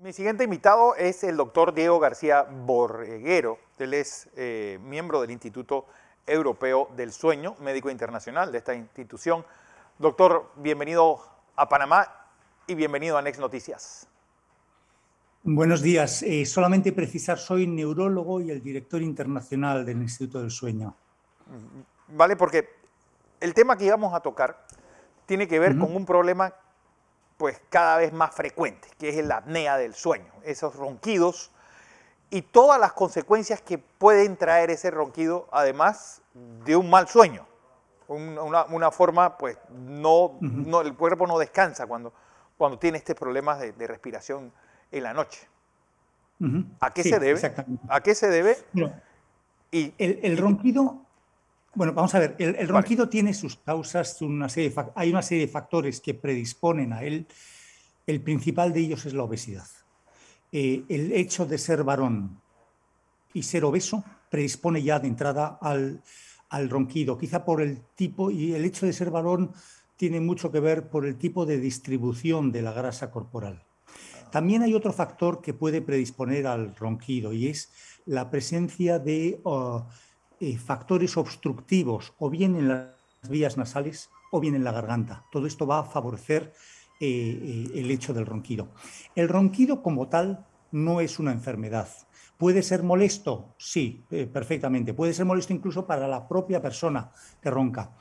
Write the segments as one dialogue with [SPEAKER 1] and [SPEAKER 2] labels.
[SPEAKER 1] Mi siguiente invitado es el doctor Diego García Borreguero. Él es eh, miembro del Instituto Europeo del Sueño, médico internacional de esta institución. Doctor, bienvenido a Panamá y bienvenido a Next Noticias.
[SPEAKER 2] Buenos días. Eh, solamente precisar, soy neurólogo y el director internacional del Instituto del Sueño.
[SPEAKER 1] Vale, porque el tema que íbamos a tocar tiene que ver con un problema pues cada vez más frecuente, que es la apnea del sueño, esos ronquidos y todas las consecuencias que pueden traer ese ronquido, además de un mal sueño, una, forma, pues no, el cuerpo no descansa cuando, cuando tiene estos problemas de, respiración en la noche.
[SPEAKER 2] ¿A, qué se debe?
[SPEAKER 1] ¿A qué se debe?
[SPEAKER 2] el, ronquido bueno, vamos a ver, el, ronquido tiene sus causas, una serie hay una serie de factores que predisponen a él. El principal de ellos es la obesidad. Eh, el hecho de ser varón y ser obeso predispone ya de entrada al, ronquido, quizá por el tipo, y el hecho de ser varón tiene mucho que ver por el tipo de distribución de la grasa corporal. Ah. También hay otro factor que puede predisponer al ronquido y es la presencia de ah, eh, factores obstructivos o bien en las vías nasales o bien en la garganta. Todo esto va a favorecer eh, eh, el hecho del ronquido. El ronquido como tal no es una enfermedad. ¿Puede ser molesto? Sí, perfectamente. Puede ser molesto incluso para la propia persona que ronca.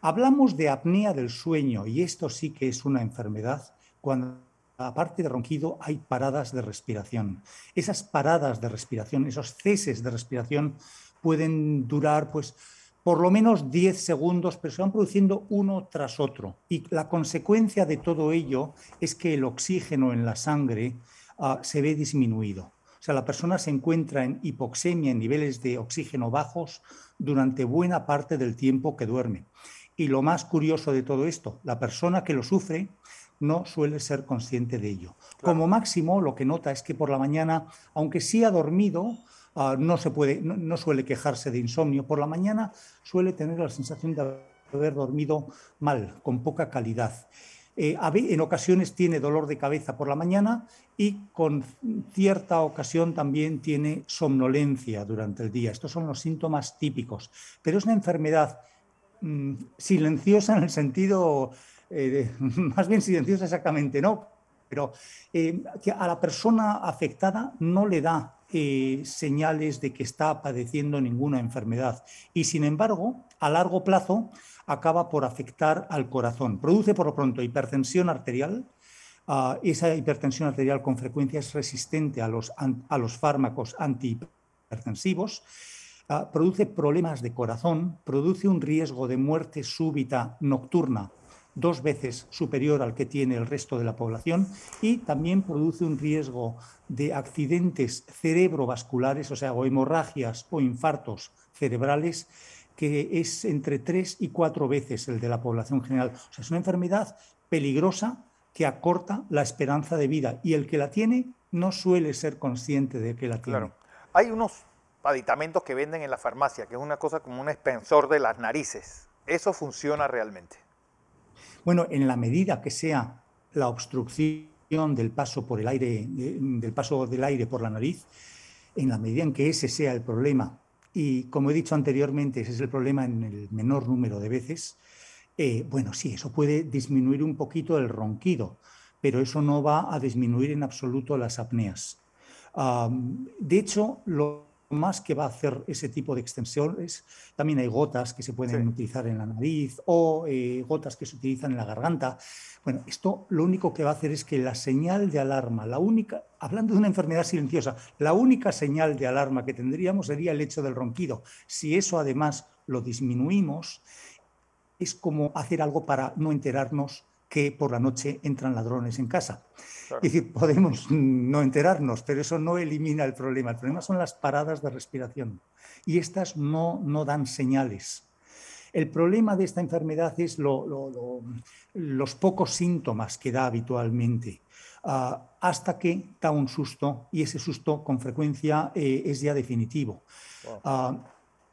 [SPEAKER 2] Hablamos de apnea del sueño y esto sí que es una enfermedad cuando aparte de ronquido hay paradas de respiración. Esas paradas de respiración, esos ceses de respiración pueden durar pues por lo menos 10 segundos, pero se van produciendo uno tras otro. Y la consecuencia de todo ello es que el oxígeno en la sangre ah, se ve disminuido. O sea, la persona se encuentra en hipoxemia, en niveles de oxígeno bajos, durante buena parte del tiempo que duerme. Y lo más curioso de todo esto, la persona que lo sufre no suele ser consciente de ello. Como máximo, lo que nota es que por la mañana, aunque sí ha dormido, Ah, no, se puede, no, suele quejarse de insomnio. Por la mañana suele tener la sensación de haber dormido mal, con poca calidad. Eh, en ocasiones tiene dolor de cabeza por la mañana y con cierta ocasión también tiene somnolencia durante el día. Estos son los síntomas típicos, pero es una enfermedad mm, silenciosa en el sentido, eh, más bien silenciosa exactamente, ¿no? Pero eh, que a la persona afectada no le da eh, señales de que está padeciendo ninguna enfermedad y sin embargo a largo plazo acaba por afectar al corazón. Produce por lo pronto hipertensión arterial. Ah, esa hipertensión arterial con frecuencia es resistente a los, a los fármacos antihipertensivos. Ah, produce problemas de corazón, produce un riesgo de muerte súbita nocturna dos veces superior al que tiene el resto de la población y también produce un riesgo de accidentes cerebrovasculares, o sea, o hemorragias o infartos cerebrales que es entre tres y cuatro veces el de la población general. O sea, es una enfermedad peligrosa que acorta la esperanza de vida y el que la tiene no suele ser consciente de que la tiene. Claro.
[SPEAKER 1] Hay unos aditamentos que venden en la farmacia, que es una cosa como un expensor de las narices. ¿Eso funciona realmente?
[SPEAKER 2] Bueno, en la medida que sea la obstrucción del paso por el aire, eh, del paso del aire por la nariz, en la medida en que ese sea el problema, y como he dicho anteriormente, ese es el problema en el menor número de veces, eh, bueno, sí, eso puede disminuir un poquito el ronquido, pero eso no va a disminuir en absoluto las apneas. de hecho, lo más que va a hacer ese tipo de extensiones. También hay gotas que se pueden utilizar en la nariz o eh, gotas que se utilizan en la garganta. Bueno, esto lo único que va a hacer es que la señal de alarma, la única, hablando de una enfermedad silenciosa, la única señal de alarma que tendríamos sería el hecho del ronquido. Si eso además lo disminuimos, es como hacer algo para no enterarnos que por la noche entran ladrones en casa. Es decir, podemos no enterarnos, pero eso no elimina el problema. El problema son las paradas de respiración y estas no, no dan señales. El problema de esta enfermedad es los pocos síntomas que da habitualmente, ah, hasta que da un susto y ese susto con frecuencia eh, es ya definitivo. Ah,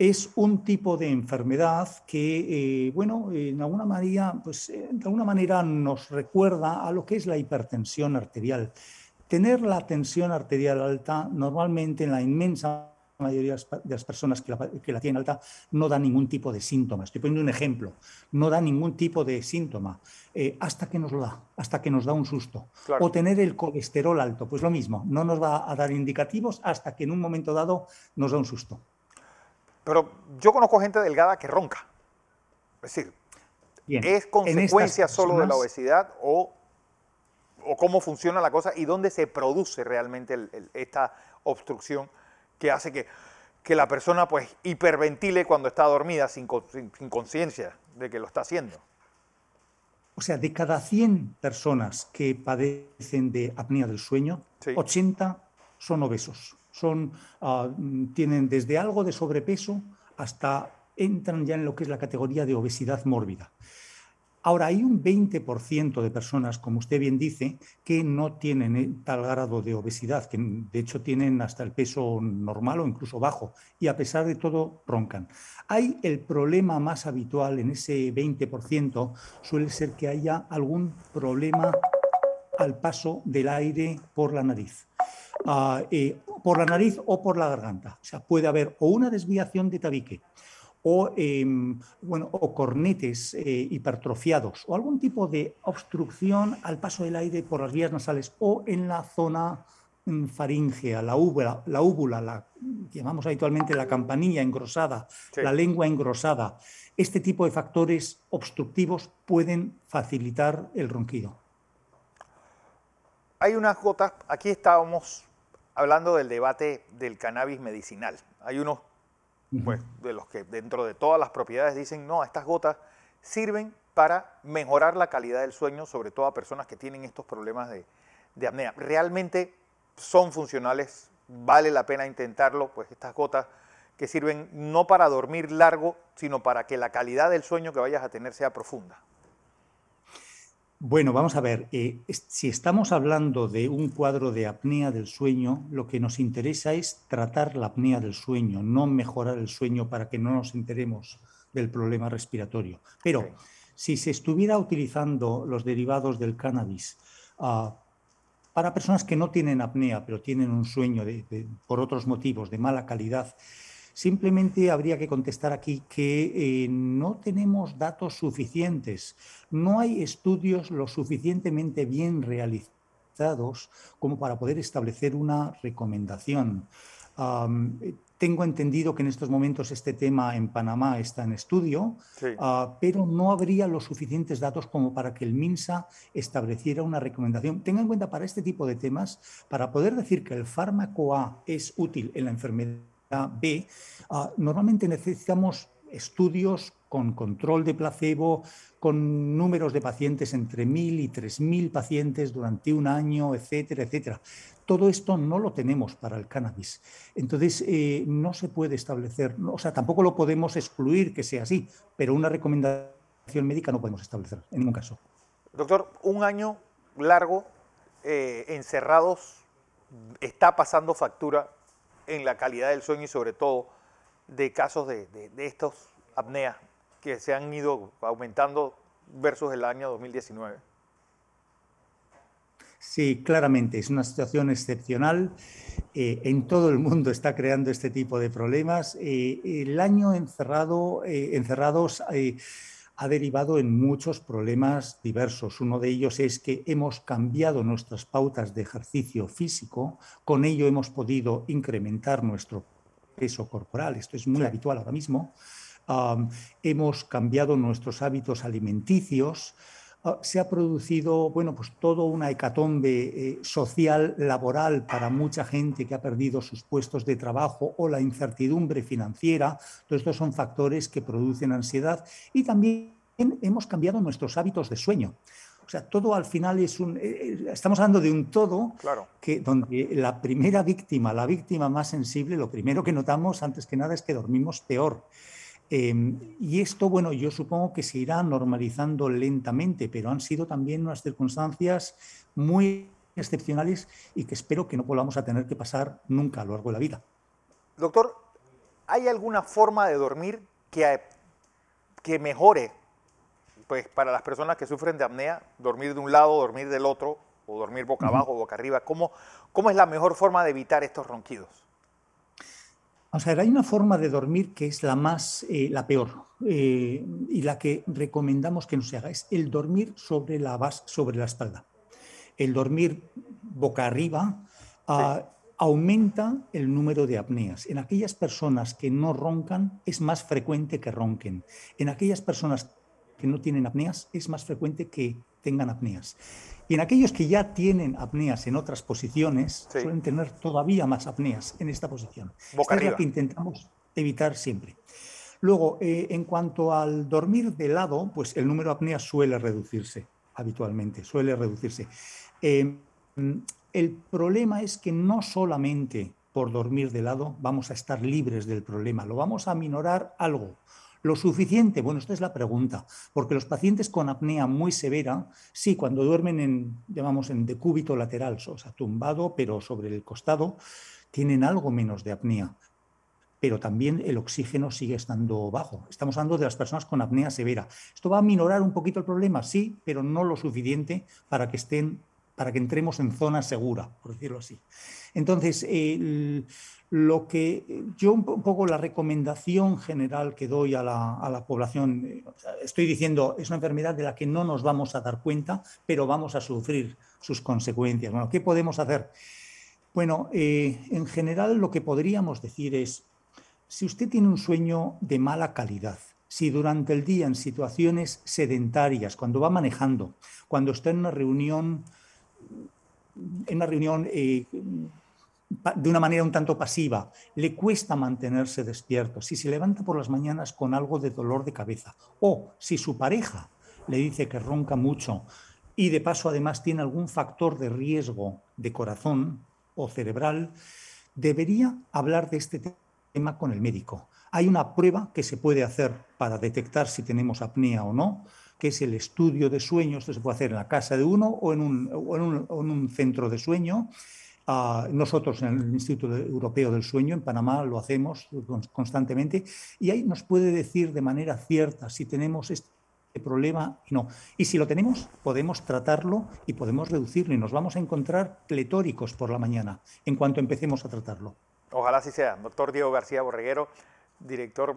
[SPEAKER 2] es un tipo de enfermedad que, eh, bueno, en alguna, manera, pues, eh, de alguna manera nos recuerda a lo que es la hipertensión arterial. Tener la tensión arterial alta, normalmente en la inmensa mayoría de las personas que la, tienen alta no da ningún tipo de síntoma. Estoy poniendo un ejemplo. No da ningún tipo de síntoma eh, hasta que nos lo da, hasta que nos da un susto. O tener el colesterol alto, pues lo mismo. No nos va a dar indicativos hasta que en un momento dado nos da un susto.
[SPEAKER 1] Pero yo conozco gente delgada que ronca. Es decir, ¿es consecuencia solo de la obesidad o, cómo funciona la cosa y dónde se produce realmente esta obstrucción que hace que, la persona pues hiperventile cuando está dormida sin, conciencia de que lo está haciendo?
[SPEAKER 2] O sea, de cada 100 personas que padecen de apnea del sueño, 80 son obesos. Son, ah, mm, tienen desde algo de sobrepeso hasta entran ya en lo que es la categoría de obesidad mórbida. Ahora, hay un 20% de personas, como usted bien dice, que no tienen eh, tal grado de obesidad, que de hecho tienen hasta el peso normal o incluso bajo, y a pesar de todo roncan. Hay el problema más habitual en ese 20%, suele ser que haya algún problema al paso del aire por la nariz. Ah, eh, por la nariz o por la garganta. O sea, puede haber o una desviación de tabique o, em, bueno, o cornetes eh, hipertrofiados o algún tipo de obstrucción al paso del aire por las vías nasales o en la zona mm, faríngea, la úvula, la úvula, la llamamos habitualmente la campanilla engrosada, la lengua engrosada. Este tipo de factores obstructivos pueden facilitar el ronquido.
[SPEAKER 1] Hay unas gotas, aquí estábamos hablando del debate del cannabis medicinal. Hay unos, pues, de los que dentro de todas las propiedades dicen, no, estas gotas sirven para mejorar la calidad del sueño, sobre todo a personas que tienen estos problemas de, de apnea. Realmente son funcionales, vale la pena intentarlo, pues estas gotas que sirven no para dormir largo, sino para que la calidad del sueño que vayas a tener sea profunda.
[SPEAKER 2] Bueno, vamos a ver, eh, si estamos hablando de un cuadro de apnea del sueño, lo que nos interesa es tratar la apnea del sueño, no mejorar el sueño para que no nos enteremos del problema respiratorio. Pero si se estuviera utilizando los derivados del cannabis ah, para personas que no tienen apnea, pero tienen un sueño por otros motivos de mala calidad, Simplemente habría que contestar aquí que eh, no tenemos datos suficientes, no hay estudios lo suficientemente bien realizados como para poder establecer una recomendación. tengo entendido que en estos momentos este tema en Panamá está en estudio, ah, pero no habría los suficientes datos como para que el MINSA estableciera una recomendación. Tenga en cuenta para este tipo de temas, para poder decir que el fármaco A es útil en la enfermedad B, ah, normalmente necesitamos estudios con control de placebo, con números de pacientes entre mil y 3.000 pacientes durante un año, etcétera, etcétera. Todo esto no lo tenemos para el cannabis. Entonces, eh, no se puede establecer, o sea, tampoco lo podemos excluir que sea así, pero una recomendación médica no podemos establecer en ningún
[SPEAKER 1] caso. Doctor, un año largo eh, encerrados está pasando factura en la calidad del sueño y sobre todo de casos de, estos apneas que se han ido aumentando versus el año 2019.
[SPEAKER 2] Sí, claramente, es una situación excepcional. Eh, en todo el mundo está creando este tipo de problemas. Eh, el año encerrado, eh, encerrados ha derivado en muchos problemas diversos. Uno de ellos es que hemos cambiado nuestras pautas de ejercicio físico, con ello hemos podido incrementar nuestro peso corporal, esto es muy habitual ahora mismo, hemos cambiado nuestros hábitos alimenticios, Ah, se ha producido, bueno, pues toda una hecatombe eh, social, laboral para mucha gente que ha perdido sus puestos de trabajo o la incertidumbre financiera. Todos estos son factores que producen ansiedad y también hemos cambiado nuestros hábitos de sueño. O sea, todo al final es un. Eh, eh, estamos hablando de un todo claro. que donde la primera víctima, la víctima más sensible, lo primero que notamos antes que nada es que dormimos peor. Em, y esto, bueno, yo supongo que se irá normalizando lentamente, pero han sido también unas circunstancias muy excepcionales y que espero que no volvamos a tener que pasar nunca a lo largo de la vida.
[SPEAKER 1] Doctor, ¿hay alguna forma de dormir que, eh, que mejore pues, para las personas que sufren de apnea? Dormir de un lado, dormir del otro, o dormir boca abajo, o boca arriba. ¿Cómo, ¿Cómo es la mejor forma de evitar estos ronquidos?
[SPEAKER 2] hay una forma de dormir que es la más, eh, la peor eh, y la que recomendamos que no se haga, es el dormir sobre la base, sobre la espalda. El dormir boca arriba ah, aumenta el número de apneas. En aquellas personas que no roncan es más frecuente que ronquen. En aquellas personas que no tienen apneas es más frecuente que tengan apneas. Y en aquellos que ya tienen apneas en otras posiciones, suelen tener todavía más apneas en esta posición. Boca es la que intentamos evitar siempre. Luego, eh, en cuanto al dormir de lado, pues el número de apneas suele reducirse habitualmente, suele reducirse. Em, el problema es que no solamente por dormir de lado vamos a estar libres del problema, lo vamos a minorar algo. ¿Lo suficiente? Bueno, esta es la pregunta, porque los pacientes con apnea muy severa, sí, cuando duermen en, llamamos, en decúbito lateral, o sea, tumbado, pero sobre el costado, tienen algo menos de apnea, pero también el oxígeno sigue estando bajo. Estamos hablando de las personas con apnea severa. ¿Esto va a minorar un poquito el problema? Sí, pero no lo suficiente para que estén para que entremos en zona segura, por decirlo así. Entonces, lo que yo un poco la recomendación general que doy a la, población, eh, estoy diciendo, es una enfermedad de la que no nos vamos a dar cuenta, pero vamos a sufrir sus consecuencias. Bueno, ¿qué podemos hacer? Bueno, eh, en general lo que podríamos decir es, si usted tiene un sueño de mala calidad, si durante el día en situaciones sedentarias, cuando va manejando, cuando está en una reunión en una reunión eh, de una manera un tanto pasiva, le cuesta mantenerse despierto, si se levanta por las mañanas con algo de dolor de cabeza o si su pareja le dice que ronca mucho y de paso además tiene algún factor de riesgo de corazón o cerebral, debería hablar de este tema con el médico. Hay una prueba que se puede hacer para detectar si tenemos apnea o no, que es el estudio de sueños, esto se puede hacer en la casa de uno o en un, centro de sueño. Ah, nosotros en el Instituto Europeo del Sueño en Panamá lo hacemos constantemente y ahí nos puede decir de manera cierta si tenemos este problema y no. Y si lo tenemos, podemos tratarlo y podemos reducirlo y nos vamos a encontrar pletóricos por la mañana en cuanto empecemos a tratarlo.
[SPEAKER 1] Ojalá así sea. Doctor Diego García Borreguero, director,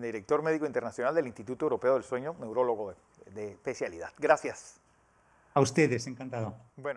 [SPEAKER 1] director médico internacional del Instituto Europeo del Sueño, neurólogo de de especialidad. Gracias.
[SPEAKER 2] A ustedes, encantado.
[SPEAKER 1] Bueno.